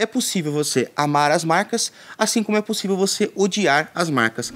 É possível você amar as marcas, assim como é possível você odiar as marcas.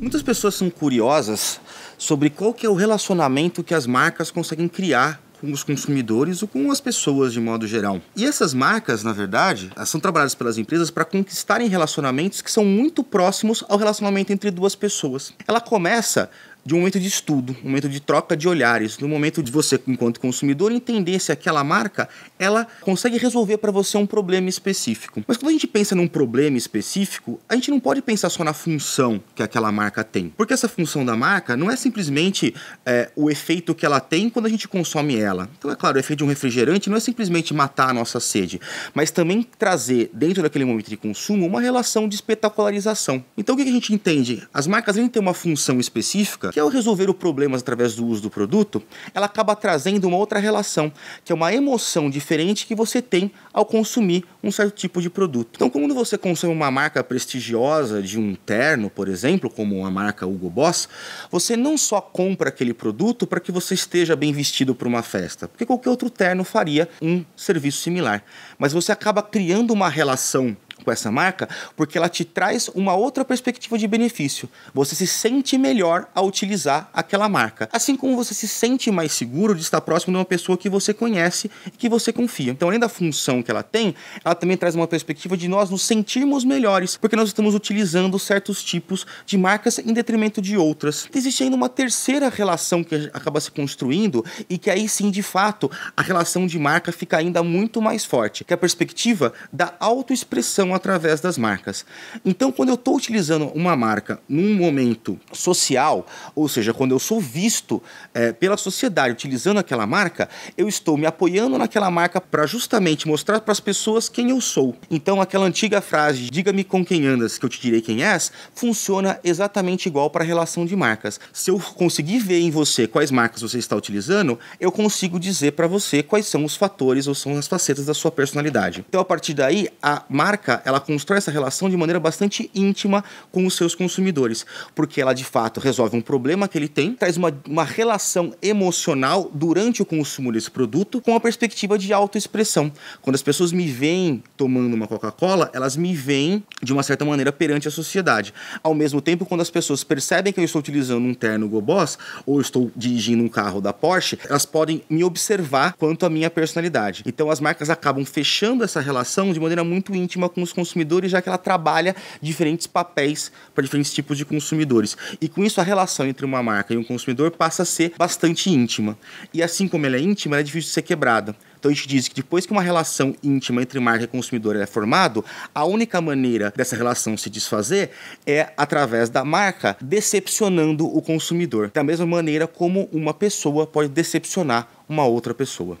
Muitas pessoas são curiosas sobre qual que é o relacionamento que as marcas conseguem criar com os consumidores ou com as pessoas de modo geral. E essas marcas, na verdade, são trabalhadas pelas empresas para conquistarem relacionamentos que são muito próximos ao relacionamento entre duas pessoas. Ela começa de um momento de estudo, um momento de troca de olhares, no um momento de você, enquanto consumidor, entender se aquela marca ela consegue resolver para você um problema específico. Mas quando a gente pensa num problema específico, a gente não pode pensar só na função que aquela marca tem, porque essa função da marca não é simplesmente é, o efeito que ela tem quando a gente consome ela. Então é claro, o efeito de um refrigerante não é simplesmente matar a nossa sede, mas também trazer dentro daquele momento de consumo uma relação de espetacularização. Então o que a gente entende? As marcas além de ter uma função específica que ao resolver o problema através do uso do produto, ela acaba trazendo uma outra relação, que é uma emoção diferente que você tem ao consumir um certo tipo de produto. Então, quando você consome uma marca prestigiosa de um terno, por exemplo, como a marca Hugo Boss, você não só compra aquele produto para que você esteja bem vestido para uma festa, porque qualquer outro terno faria um serviço similar, mas você acaba criando uma relação com essa marca, porque ela te traz uma outra perspectiva de benefício. Você se sente melhor ao utilizar aquela marca. Assim como você se sente mais seguro de estar próximo de uma pessoa que você conhece e que você confia. Então, além da função que ela tem, ela também traz uma perspectiva de nós nos sentirmos melhores, porque nós estamos utilizando certos tipos de marcas em detrimento de outras. Existe ainda uma terceira relação que acaba se construindo e que aí sim, de fato, a relação de marca fica ainda muito mais forte, que é a perspectiva da autoexpressão através das marcas. Então, quando eu estou utilizando uma marca num momento social, ou seja, quando eu sou visto é, pela sociedade utilizando aquela marca, eu estou me apoiando naquela marca para justamente mostrar para as pessoas quem eu sou. Então, aquela antiga frase, diga-me com quem andas, que eu te direi quem és, funciona exatamente igual para a relação de marcas. Se eu conseguir ver em você quais marcas você está utilizando, eu consigo dizer para você quais são os fatores ou são as facetas da sua personalidade. Então, a partir daí, a marca ela constrói essa relação de maneira bastante íntima com os seus consumidores, porque ela de fato resolve um problema que ele tem, traz uma, uma relação emocional durante o consumo desse produto com a perspectiva de autoexpressão. Quando as pessoas me veem tomando uma Coca-Cola, elas me veem de uma certa maneira perante a sociedade. Ao mesmo tempo, quando as pessoas percebem que eu estou utilizando um terno Gobos ou estou dirigindo um carro da Porsche, elas podem me observar quanto à minha personalidade. Então as marcas acabam fechando essa relação de maneira muito íntima com os consumidores, já que ela trabalha diferentes papéis para diferentes tipos de consumidores. E com isso, a relação entre uma marca e um consumidor passa a ser bastante íntima. E assim como ela é íntima, ela é difícil de ser quebrada. Então a gente diz que depois que uma relação íntima entre marca e consumidor é formada, a única maneira dessa relação se desfazer é através da marca decepcionando o consumidor. Da mesma maneira como uma pessoa pode decepcionar uma outra pessoa.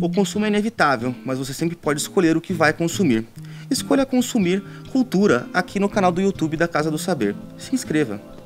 O consumo é inevitável, mas você sempre pode escolher o que vai consumir. Escolha consumir cultura aqui no canal do YouTube da Casa do Saber. Se inscreva!